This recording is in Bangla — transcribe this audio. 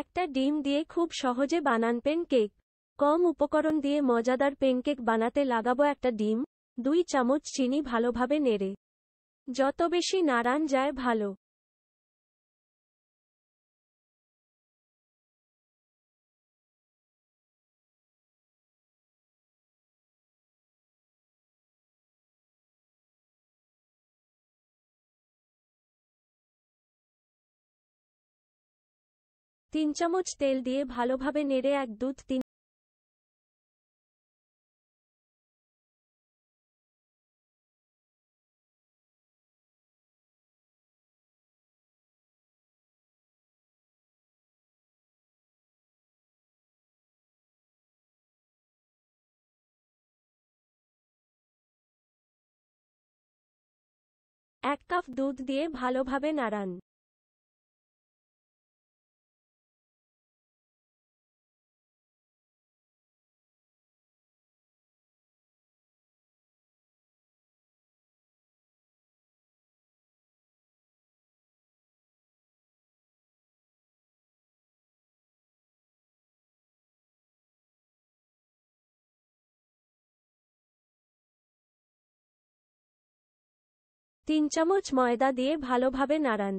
একটা ডিম দিয়ে খুব সহজে বানান প্যানকেক কম উপকরণ দিয়ে মজাদার প্যানকেক বানাতে লাগাবো একটা ডিম দুই চামচ চিনি ভালোভাবে নেড়ে যত বেশি নাড়ান যায় ভালো তিন চামচ তেল দিয়ে ভালোভাবে নেড়ে এক দুধ তিন এক কাপ দুধ দিয়ে ভালোভাবে নাড়ান তিন চামচ ময়দা দিয়ে ভালোভাবে নাড়ান